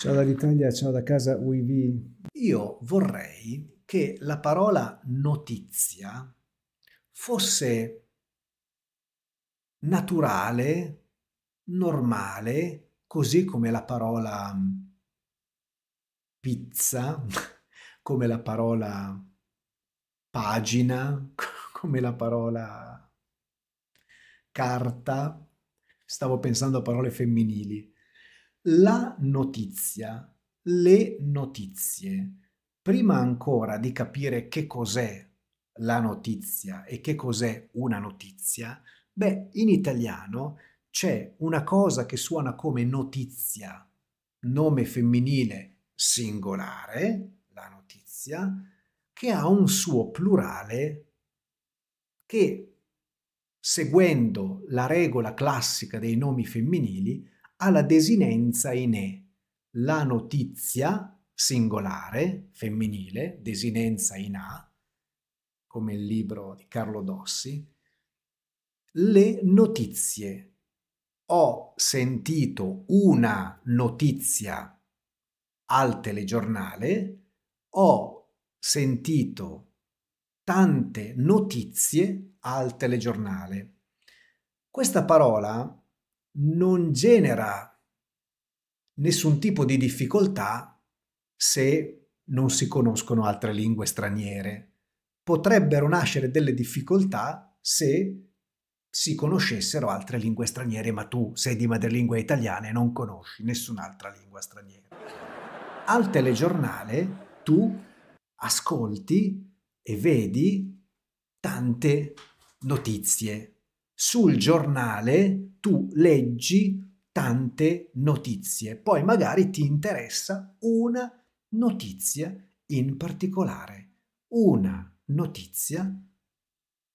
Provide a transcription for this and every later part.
Ciao dall'Italia, ciao da casa UIV. Io vorrei che la parola notizia fosse naturale, normale, così come la parola mm, pizza, come la parola pagina, come la parola carta. Stavo pensando a parole femminili la notizia, le notizie. Prima ancora di capire che cos'è la notizia e che cos'è una notizia, beh, in italiano c'è una cosa che suona come notizia, nome femminile singolare, la notizia, che ha un suo plurale che, seguendo la regola classica dei nomi femminili, la desinenza in E. La notizia, singolare, femminile, desinenza in A, come il libro di Carlo Dossi, le notizie. Ho sentito una notizia al telegiornale, ho sentito tante notizie al telegiornale. Questa parola non genera nessun tipo di difficoltà se non si conoscono altre lingue straniere. Potrebbero nascere delle difficoltà se si conoscessero altre lingue straniere, ma tu sei di madrelingua italiana e non conosci nessun'altra lingua straniera. Al telegiornale tu ascolti e vedi tante notizie. Sul giornale tu leggi tante notizie, poi magari ti interessa una notizia in particolare, una notizia,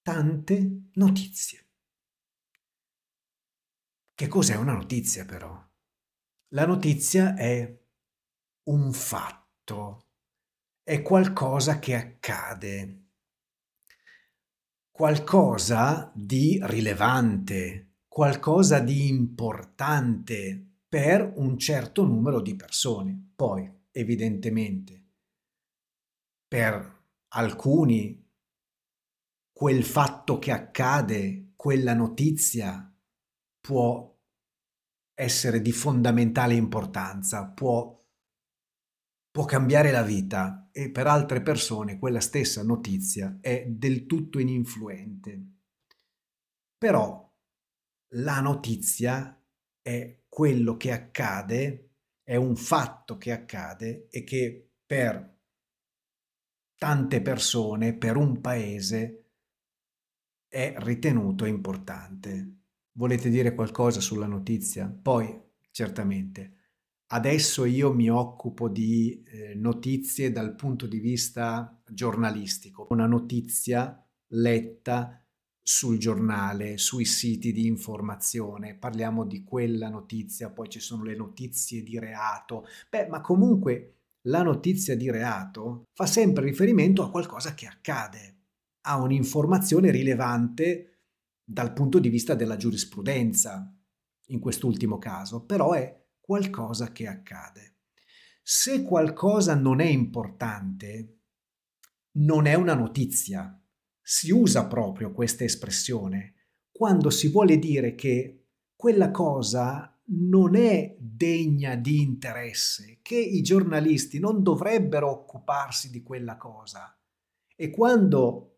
tante notizie. Che cos'è una notizia però? La notizia è un fatto, è qualcosa che accade, qualcosa di rilevante, qualcosa di importante per un certo numero di persone. Poi, evidentemente, per alcuni quel fatto che accade, quella notizia può essere di fondamentale importanza, può, può, cambiare la vita e per altre persone quella stessa notizia è del tutto ininfluente. Però la notizia è quello che accade, è un fatto che accade e che per tante persone, per un paese, è ritenuto importante. Volete dire qualcosa sulla notizia? Poi, certamente, adesso io mi occupo di eh, notizie dal punto di vista giornalistico, una notizia letta sul giornale, sui siti di informazione, parliamo di quella notizia, poi ci sono le notizie di reato. Beh, ma comunque la notizia di reato fa sempre riferimento a qualcosa che accade, a un'informazione rilevante dal punto di vista della giurisprudenza, in quest'ultimo caso, però è qualcosa che accade. Se qualcosa non è importante, non è una notizia, si usa proprio questa espressione quando si vuole dire che quella cosa non è degna di interesse, che i giornalisti non dovrebbero occuparsi di quella cosa. E quando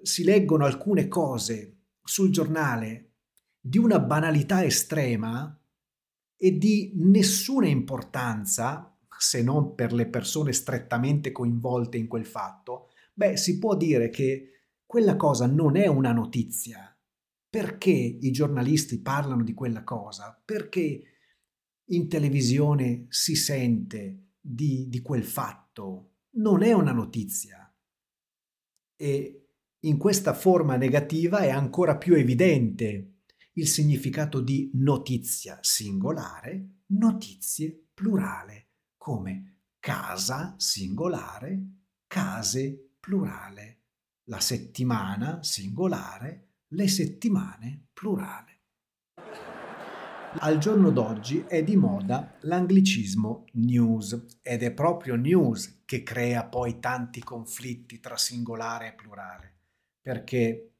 si leggono alcune cose sul giornale di una banalità estrema e di nessuna importanza, se non per le persone strettamente coinvolte in quel fatto, beh, si può dire che quella cosa non è una notizia. Perché i giornalisti parlano di quella cosa? Perché in televisione si sente di, di quel fatto? Non è una notizia. E in questa forma negativa è ancora più evidente il significato di notizia singolare, notizie plurale, come casa singolare, case plurale la settimana singolare, le settimane plurale. Al giorno d'oggi è di moda l'anglicismo news ed è proprio news che crea poi tanti conflitti tra singolare e plurale, perché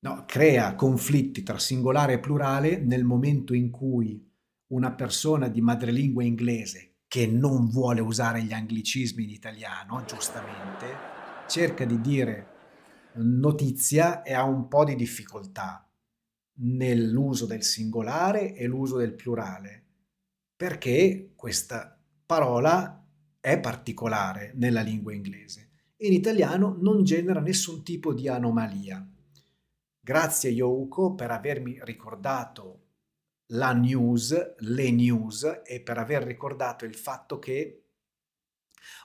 no, crea conflitti tra singolare e plurale nel momento in cui una persona di madrelingua inglese che non vuole usare gli anglicismi in italiano, giustamente, cerca di dire notizia e ha un po' di difficoltà nell'uso del singolare e l'uso del plurale, perché questa parola è particolare nella lingua inglese. In italiano non genera nessun tipo di anomalia. Grazie Youko per avermi ricordato la news, le news e per aver ricordato il fatto che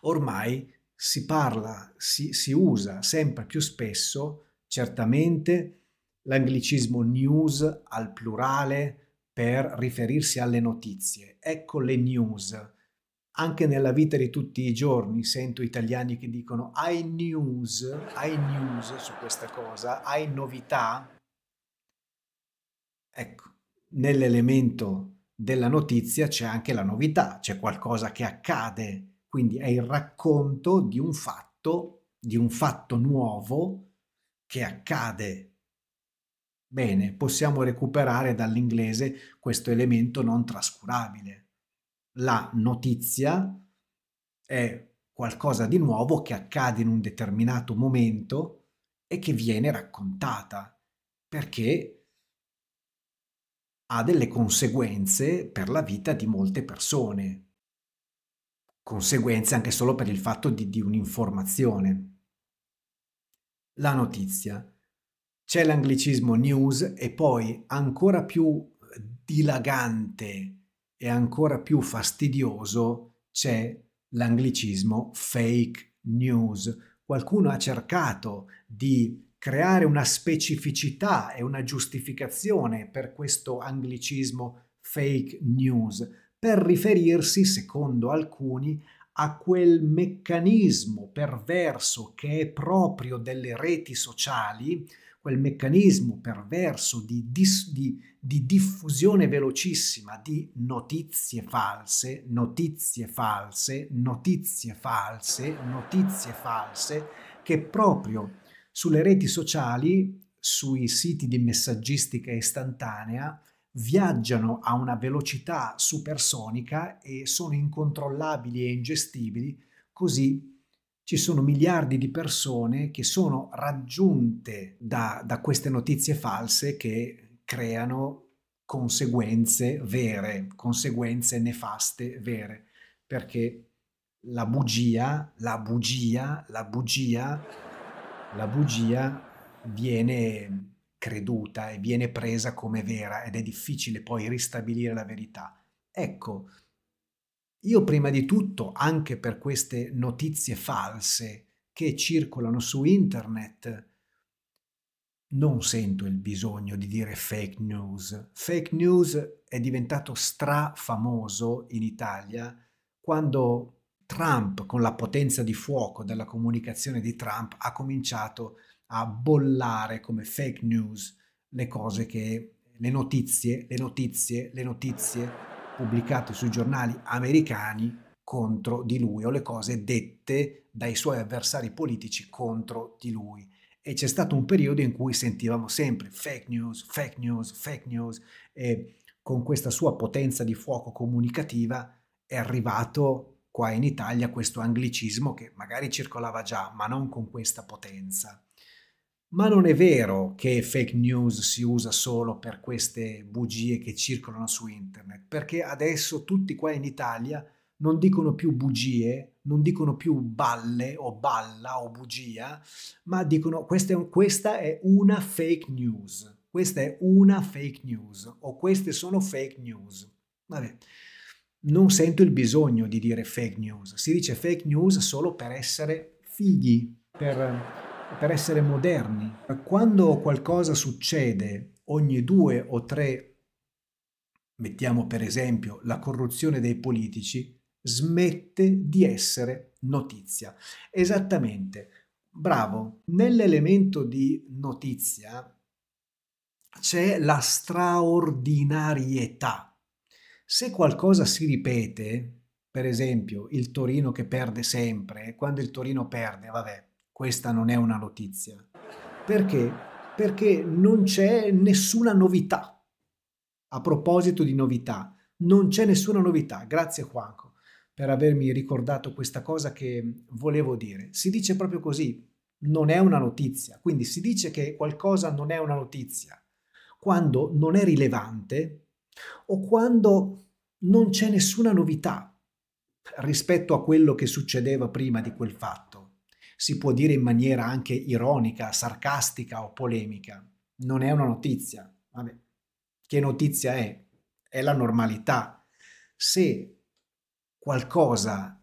ormai si parla, si, si usa sempre più spesso, certamente, l'anglicismo news al plurale per riferirsi alle notizie. Ecco le news. Anche nella vita di tutti i giorni sento italiani che dicono hai news, hai news su questa cosa, hai novità. Ecco, nell'elemento della notizia c'è anche la novità, c'è qualcosa che accade quindi è il racconto di un fatto, di un fatto nuovo che accade. Bene, possiamo recuperare dall'inglese questo elemento non trascurabile. La notizia è qualcosa di nuovo che accade in un determinato momento e che viene raccontata perché ha delle conseguenze per la vita di molte persone conseguenze anche solo per il fatto di, di un'informazione. La notizia. C'è l'anglicismo news e poi ancora più dilagante e ancora più fastidioso c'è l'anglicismo fake news. Qualcuno ha cercato di creare una specificità e una giustificazione per questo anglicismo fake news, per riferirsi, secondo alcuni, a quel meccanismo perverso che è proprio delle reti sociali, quel meccanismo perverso di, dis, di, di, diffusione velocissima di notizie false, notizie false, notizie false, notizie false, che proprio sulle reti sociali, sui siti di messaggistica istantanea, viaggiano a una velocità supersonica e sono incontrollabili e ingestibili, così ci sono miliardi di persone che sono raggiunte da, da queste notizie false che creano conseguenze vere, conseguenze nefaste vere, perché la bugia, la bugia, la bugia, la bugia viene creduta e viene presa come vera ed è difficile poi ristabilire la verità. Ecco, io prima di tutto, anche per queste notizie false che circolano su internet, non sento il bisogno di dire fake news. Fake news è diventato strafamoso in Italia quando Trump, con la potenza di fuoco della comunicazione di Trump, ha cominciato a a bollare come fake news le cose che le notizie, le notizie, le notizie pubblicate sui giornali americani contro di lui o le cose dette dai suoi avversari politici contro di lui. E c'è stato un periodo in cui sentivamo sempre fake news, fake news, fake news e con questa sua potenza di fuoco comunicativa è arrivato qua in Italia questo anglicismo che magari circolava già, ma non con questa potenza. Ma non è vero che fake news si usa solo per queste bugie che circolano su internet, perché adesso tutti qua in Italia non dicono più bugie, non dicono più balle o balla o bugia, ma dicono questa è, un, questa è una fake news, questa è una fake news o queste sono fake news. Vabbè, non sento il bisogno di dire fake news, si dice fake news solo per essere fighi, per per essere moderni. Quando qualcosa succede ogni due o tre, mettiamo per esempio la corruzione dei politici, smette di essere notizia. Esattamente, bravo. Nell'elemento di notizia c'è la straordinarietà. Se qualcosa si ripete, per esempio il Torino che perde sempre, quando il Torino perde, vabbè, questa non è una notizia. Perché? Perché non c'è nessuna novità. A proposito di novità, non c'è nessuna novità. Grazie Juanco per avermi ricordato questa cosa che volevo dire. Si dice proprio così, non è una notizia. Quindi si dice che qualcosa non è una notizia quando non è rilevante o quando non c'è nessuna novità rispetto a quello che succedeva prima di quel fatto si può dire in maniera anche ironica, sarcastica o polemica. Non è una notizia. Vabbè. Che notizia è? È la normalità. Se qualcosa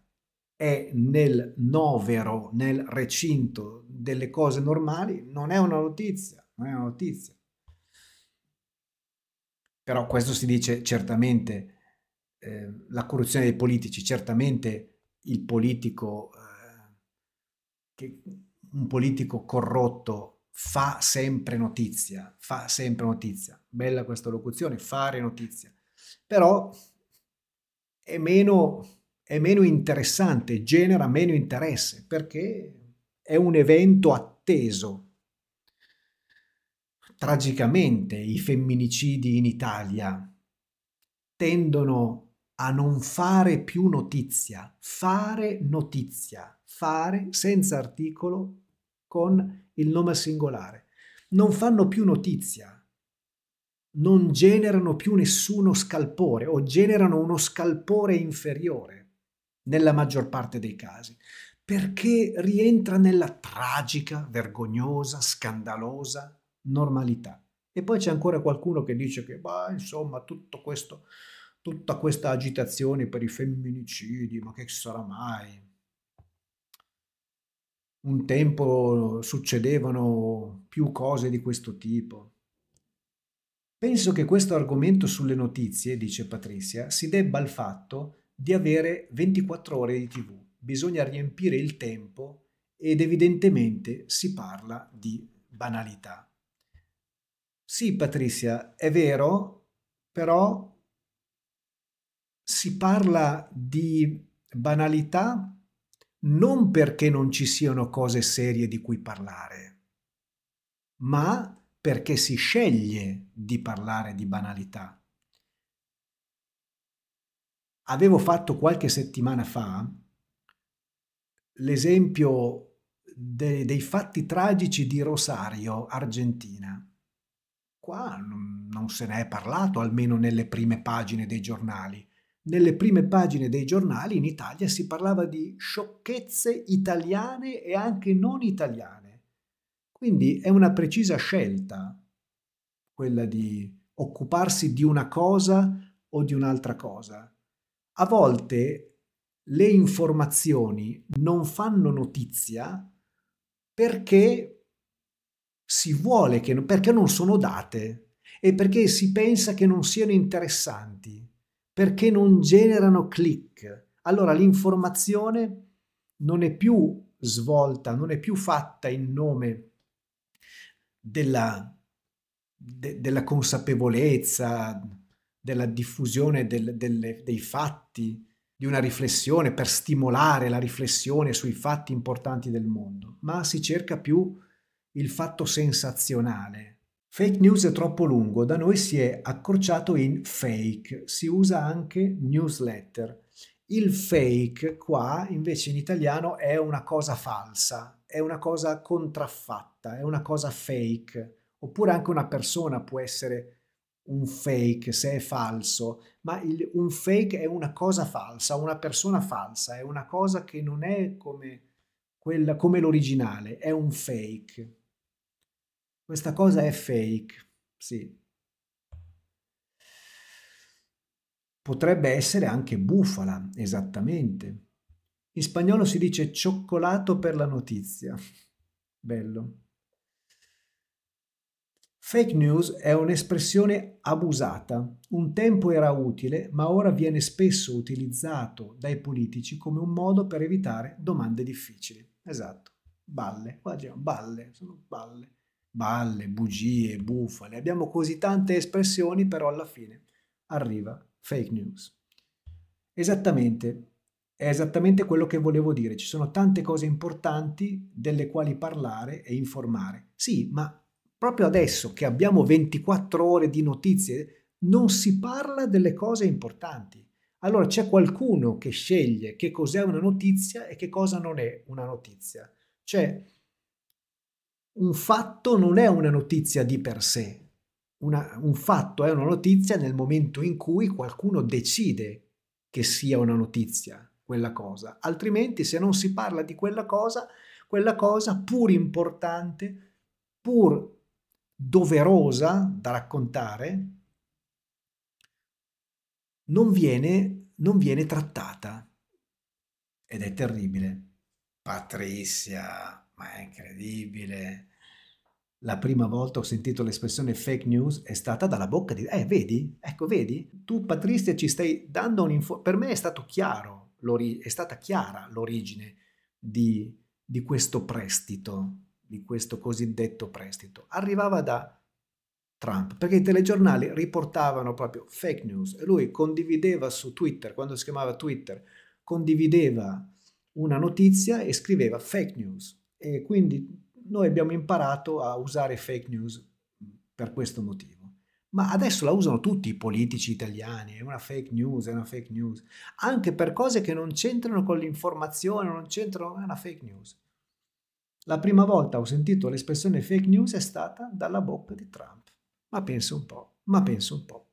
è nel novero, nel recinto delle cose normali, non è una notizia, non è una notizia. Però questo si dice certamente eh, la corruzione dei politici, certamente il politico che un politico corrotto fa sempre notizia, fa sempre notizia. Bella questa locuzione, fare notizia. Però è meno, è meno interessante, genera meno interesse perché è un evento atteso. Tragicamente i femminicidi in Italia tendono a non fare più notizia, fare notizia, fare senza articolo con il nome singolare. Non fanno più notizia, non generano più nessuno scalpore o generano uno scalpore inferiore nella maggior parte dei casi, perché rientra nella tragica, vergognosa, scandalosa normalità. E poi c'è ancora qualcuno che dice che, bah, insomma, tutto questo tutta questa agitazione per i femminicidi, ma che sarà mai? Un tempo succedevano più cose di questo tipo. Penso che questo argomento sulle notizie, dice Patrizia, si debba al fatto di avere 24 ore di tv. Bisogna riempire il tempo ed evidentemente si parla di banalità. Sì, Patrizia, è vero, però si parla di banalità non perché non ci siano cose serie di cui parlare, ma perché si sceglie di parlare di banalità. Avevo fatto qualche settimana fa l'esempio de- dei fatti tragici di Rosario, Argentina. Qua non, non se ne è parlato, almeno nelle prime pagine dei giornali nelle prime pagine dei giornali in Italia si parlava di sciocchezze italiane e anche non italiane. Quindi è una precisa scelta quella di occuparsi di una cosa o di un'altra cosa. A volte le informazioni non fanno notizia perché si vuole che perché non sono date e perché si pensa che non siano interessanti perché non generano click. Allora l'informazione non è più svolta, non è più fatta in nome della, de, della consapevolezza, della diffusione del, delle, dei fatti, di una riflessione per stimolare la riflessione sui fatti importanti del mondo, ma si cerca più il fatto sensazionale, Fake news è troppo lungo, da noi si è accorciato in fake, si usa anche newsletter. Il fake qua invece in italiano è una cosa falsa, è una cosa contraffatta, è una cosa fake. Oppure anche una persona può essere un fake se è falso, ma il, un fake è una cosa falsa, una persona falsa, è una cosa che non è come, quella, come l'originale, è un fake. Questa cosa è fake, sì. Potrebbe essere anche bufala, esattamente. In spagnolo si dice cioccolato per la notizia. Bello. Fake news è un'espressione abusata. Un tempo era utile, ma ora viene spesso utilizzato dai politici come un modo per evitare domande difficili. Esatto. Balle. Qua c'è balle, sono balle balle, bugie, bufale, abbiamo così tante espressioni, però alla fine arriva fake news. Esattamente, è esattamente quello che volevo dire, ci sono tante cose importanti delle quali parlare e informare. Sì, ma proprio adesso che abbiamo 24 ore di notizie, non si parla delle cose importanti. Allora c'è qualcuno che sceglie che cos'è una notizia e che cosa non è una notizia. C'è un fatto non è una notizia di per sé, una, un fatto è una notizia nel momento in cui qualcuno decide che sia una notizia quella cosa, altrimenti se non si parla di quella cosa, quella cosa pur importante, pur doverosa da raccontare, non viene, non viene trattata ed è terribile. Patrizia, ma è incredibile. La prima volta ho sentito l'espressione fake news è stata dalla bocca di... Eh, vedi? Ecco, vedi? Tu, Patrizia, ci stai dando un'informazione... Per me è stato chiaro, è stata chiara l'origine di, di questo prestito, di questo cosiddetto prestito. Arrivava da Trump, perché i telegiornali riportavano proprio fake news e lui condivideva su Twitter, quando si chiamava Twitter, condivideva una notizia e scriveva fake news. E quindi noi abbiamo imparato a usare fake news per questo motivo. Ma adesso la usano tutti i politici italiani, è una fake news, è una fake news, anche per cose che non c'entrano con l'informazione, non c'entrano, è una fake news. La prima volta ho sentito l'espressione fake news è stata dalla bocca di Trump. Ma penso un po', ma penso un po'.